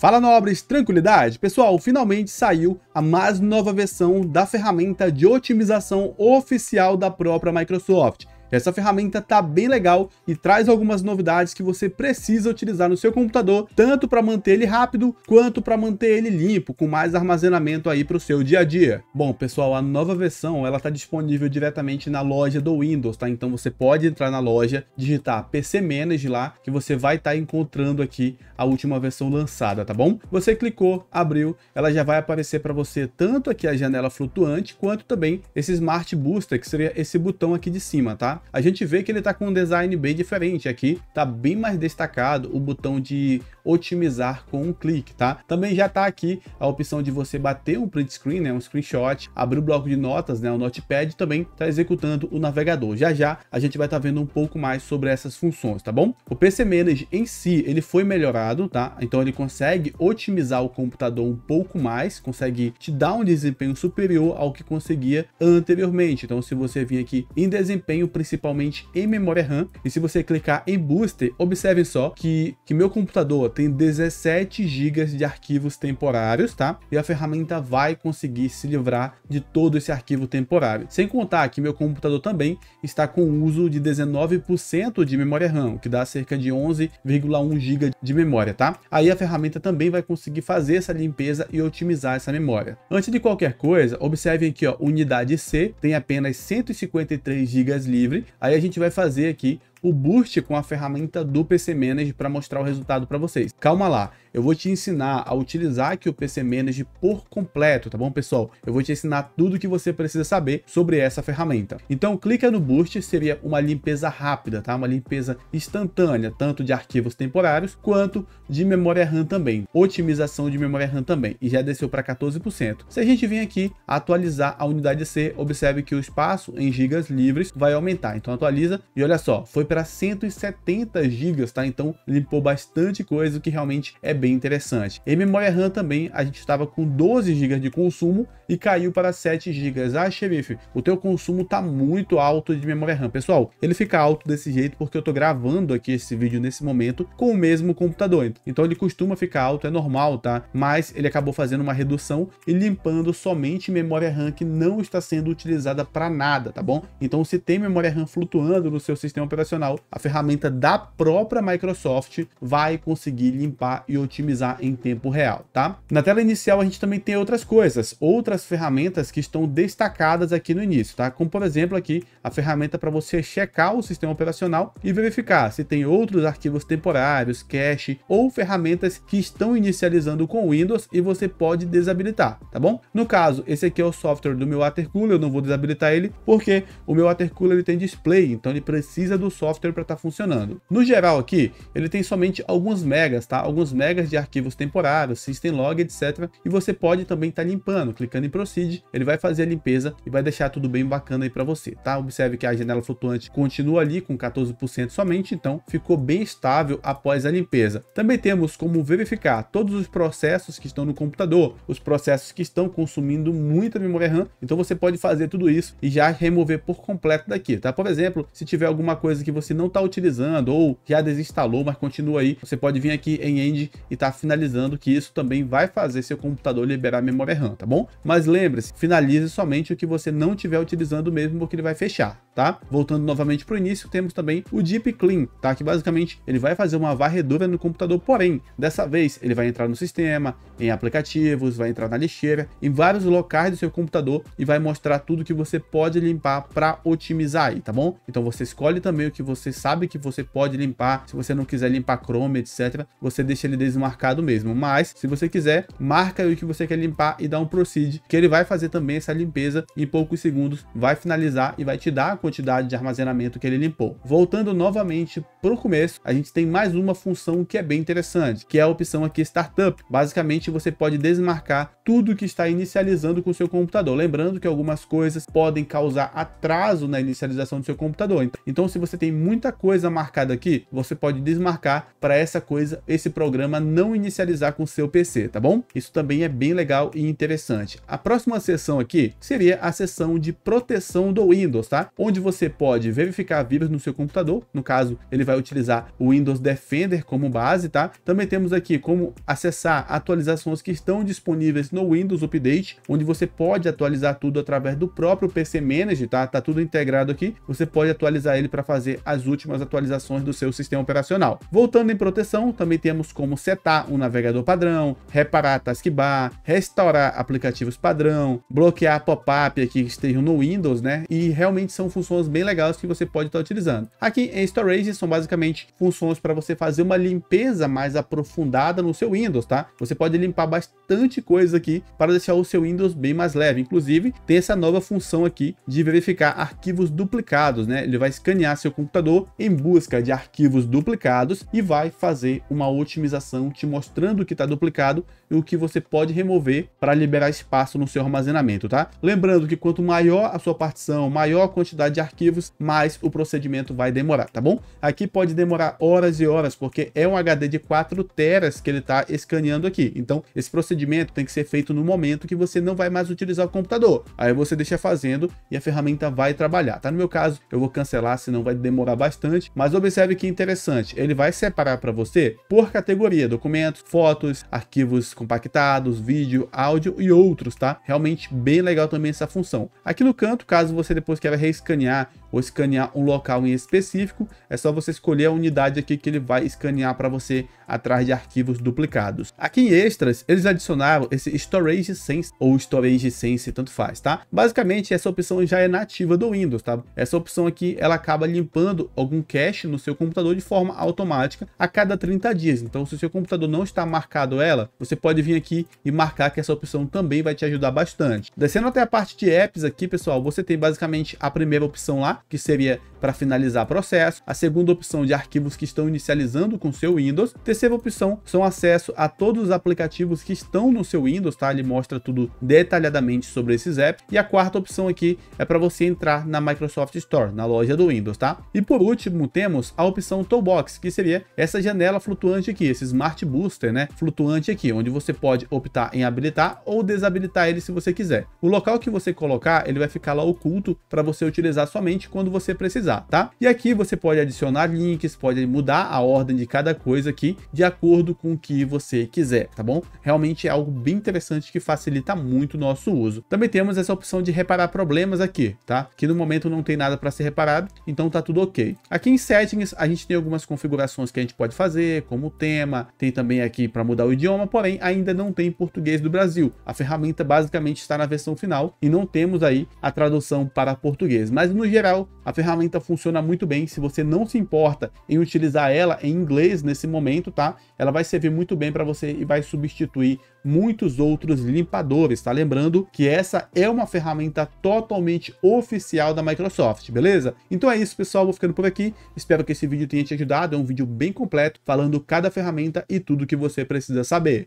Fala nobres, tranquilidade? Pessoal, finalmente saiu a mais nova versão da ferramenta de otimização oficial da própria Microsoft. Essa ferramenta tá bem legal e traz algumas novidades que você precisa utilizar no seu computador, tanto para manter ele rápido quanto para manter ele limpo, com mais armazenamento aí para o seu dia a dia. Bom, pessoal, a nova versão ela tá disponível diretamente na loja do Windows, tá? Então você pode entrar na loja, digitar PC Manage lá, que você vai estar tá encontrando aqui a última versão lançada, tá bom? Você clicou, abriu, ela já vai aparecer para você tanto aqui a janela flutuante quanto também esse Smart Booster, que seria esse botão aqui de cima, tá? A gente vê que ele está com um design bem diferente aqui, tá bem mais destacado o botão de otimizar com um clique, tá? Também já tá aqui a opção de você bater um print screen, né, um screenshot, abrir o bloco de notas, né, o notepad também tá executando o navegador. Já já a gente vai estar tá vendo um pouco mais sobre essas funções, tá bom? O PC Manage em si, ele foi melhorado, tá? Então ele consegue otimizar o computador um pouco mais, consegue te dar um desempenho superior ao que conseguia anteriormente. Então se você vir aqui em desempenho, principalmente em memória RAM. E se você clicar em Booster, observem só que, que meu computador tem 17 GB de arquivos temporários, tá? E a ferramenta vai conseguir se livrar de todo esse arquivo temporário. Sem contar que meu computador também está com uso de 19% de memória RAM, o que dá cerca de 11,1 GB de memória, tá? Aí a ferramenta também vai conseguir fazer essa limpeza e otimizar essa memória. Antes de qualquer coisa, observem aqui, ó, unidade C tem apenas 153 GB livres Aí a gente vai fazer aqui o Boost com a ferramenta do PC Manage para mostrar o resultado para vocês. Calma lá, eu vou te ensinar a utilizar aqui o PC Manage por completo, tá bom, pessoal? Eu vou te ensinar tudo que você precisa saber sobre essa ferramenta. Então, clica no Boost, seria uma limpeza rápida, tá? Uma limpeza instantânea, tanto de arquivos temporários quanto de memória RAM também. Otimização de memória RAM também, e já desceu para 14%. Se a gente vir aqui atualizar a unidade C, observe que o espaço em gigas livres vai aumentar. Então, atualiza e olha só, foi para 170 GB, tá? Então limpou bastante coisa, o que realmente é bem interessante. Em memória RAM também, a gente estava com 12 GB de consumo e caiu para 7 GB. Ah, xerife, o teu consumo tá muito alto de memória RAM. Pessoal, ele fica alto desse jeito porque eu tô gravando aqui esse vídeo nesse momento com o mesmo computador. Então ele costuma ficar alto, é normal, tá? Mas ele acabou fazendo uma redução e limpando somente memória RAM que não está sendo utilizada para nada, tá bom? Então se tem memória RAM flutuando no seu sistema operacional, operacional, a ferramenta da própria Microsoft vai conseguir limpar e otimizar em tempo real, tá? Na tela inicial a gente também tem outras coisas, outras ferramentas que estão destacadas aqui no início, tá? Como por exemplo aqui a ferramenta para você checar o sistema operacional e verificar se tem outros arquivos temporários, cache ou ferramentas que estão inicializando com Windows e você pode desabilitar, tá bom? No caso, esse aqui é o software do meu watercooler, eu não vou desabilitar ele porque o meu watercooler ele tem display, então ele precisa do software software para estar tá funcionando. No geral aqui, ele tem somente alguns megas, tá? Alguns megas de arquivos temporários, system log, etc. E você pode também estar tá limpando, clicando em proceed, ele vai fazer a limpeza e vai deixar tudo bem bacana aí para você, tá? Observe que a janela flutuante continua ali com 14% somente, então ficou bem estável após a limpeza. Também temos como verificar todos os processos que estão no computador, os processos que estão consumindo muita memória RAM, então você pode fazer tudo isso e já remover por completo daqui, tá? Por exemplo, se tiver alguma coisa que você não está utilizando ou já desinstalou, mas continua aí, você pode vir aqui em End e tá finalizando, que isso também vai fazer seu computador liberar memória RAM, tá bom? Mas lembre-se, finalize somente o que você não estiver utilizando mesmo, porque ele vai fechar tá? Voltando novamente para o início, temos também o Deep Clean, tá? Que basicamente ele vai fazer uma varredura no computador, porém, dessa vez ele vai entrar no sistema, em aplicativos, vai entrar na lixeira, em vários locais do seu computador e vai mostrar tudo que você pode limpar para otimizar aí, tá bom? Então você escolhe também o que você sabe que você pode limpar, se você não quiser limpar Chrome, etc, você deixa ele desmarcado mesmo, mas se você quiser, marca o que você quer limpar e dá um proceed, que ele vai fazer também essa limpeza em poucos segundos, vai finalizar e vai te dar a quantidade de armazenamento que ele limpou. Voltando novamente para o começo, a gente tem mais uma função que é bem interessante, que é a opção aqui Startup. Basicamente, você pode desmarcar tudo que está inicializando com o seu computador. Lembrando que algumas coisas podem causar atraso na inicialização do seu computador. Então, então se você tem muita coisa marcada aqui, você pode desmarcar para essa coisa, esse programa não inicializar com o seu PC, tá bom? Isso também é bem legal e interessante. A próxima seção aqui seria a seção de proteção do Windows, tá? onde você pode verificar vírus no seu computador. No caso, ele vai utilizar o Windows Defender como base, tá? Também temos aqui como acessar atualizações que estão disponíveis no Windows Update, onde você pode atualizar tudo através do próprio PC Manager, tá? Tá tudo integrado aqui. Você pode atualizar ele para fazer as últimas atualizações do seu sistema operacional. Voltando em proteção, também temos como setar um navegador padrão, reparar taskbar, restaurar aplicativos padrão, bloquear pop-up aqui que estejam no Windows, né? E realmente são funções bem legais que você pode estar tá utilizando. Aqui em Storage são basicamente funções para você fazer uma limpeza mais aprofundada no seu Windows, tá? Você pode limpar bastante coisa aqui para deixar o seu Windows bem mais leve. Inclusive, tem essa nova função aqui de verificar arquivos duplicados, né? Ele vai escanear seu computador em busca de arquivos duplicados e vai fazer uma otimização te mostrando o que está duplicado e o que você pode remover para liberar espaço no seu armazenamento, tá? Lembrando que quanto maior a sua partição, maior a quantidade quantidade de arquivos, mais o procedimento vai demorar, tá bom? Aqui pode demorar horas e horas, porque é um HD de 4 teras que ele está escaneando aqui. Então, esse procedimento tem que ser feito no momento que você não vai mais utilizar o computador. Aí você deixa fazendo e a ferramenta vai trabalhar, tá? No meu caso, eu vou cancelar, senão vai demorar bastante. Mas observe que interessante, ele vai separar para você por categoria, documentos, fotos, arquivos compactados, vídeo, áudio e outros, tá? Realmente bem legal também essa função. Aqui no canto, caso você depois queira reescanear sacanear ou escanear um local em específico, é só você escolher a unidade aqui que ele vai escanear para você atrás de arquivos duplicados. Aqui em Extras, eles adicionaram esse Storage Sense, ou Storage Sense, tanto faz, tá? Basicamente, essa opção já é nativa do Windows, tá? Essa opção aqui, ela acaba limpando algum cache no seu computador de forma automática a cada 30 dias. Então, se o seu computador não está marcado ela, você pode vir aqui e marcar que essa opção também vai te ajudar bastante. Descendo até a parte de apps aqui, pessoal, você tem basicamente a primeira opção lá, que seria para finalizar processo, a segunda opção de arquivos que estão inicializando com seu Windows, terceira opção são acesso a todos os aplicativos que estão no seu Windows, tá? Ele mostra tudo detalhadamente sobre esses apps. E a quarta opção aqui é para você entrar na Microsoft Store, na loja do Windows, tá? E por último, temos a opção Toolbox, que seria essa janela flutuante aqui, esse Smart Booster, né? Flutuante aqui, onde você pode optar em habilitar ou desabilitar ele se você quiser. O local que você colocar, ele vai ficar lá oculto para você utilizar somente quando você precisar, tá? E aqui você pode adicionar links, pode mudar a ordem de cada coisa aqui de acordo com o que você quiser, tá bom? Realmente é algo bem interessante que facilita muito o nosso uso. Também temos essa opção de reparar problemas aqui, tá? Que no momento não tem nada para ser reparado, então tá tudo ok. Aqui em settings a gente tem algumas configurações que a gente pode fazer, como tema, tem também aqui para mudar o idioma, porém ainda não tem português do Brasil. A ferramenta basicamente está na versão final e não temos aí a tradução para português, mas no geral Excel. A ferramenta funciona muito bem. Se você não se importa em utilizar ela em inglês nesse momento, tá? Ela vai servir muito bem para você e vai substituir muitos outros limpadores, tá? Lembrando que essa é uma ferramenta totalmente oficial da Microsoft, beleza? Então é isso, pessoal. Vou ficando por aqui. Espero que esse vídeo tenha te ajudado. É um vídeo bem completo, falando cada ferramenta e tudo que você precisa saber.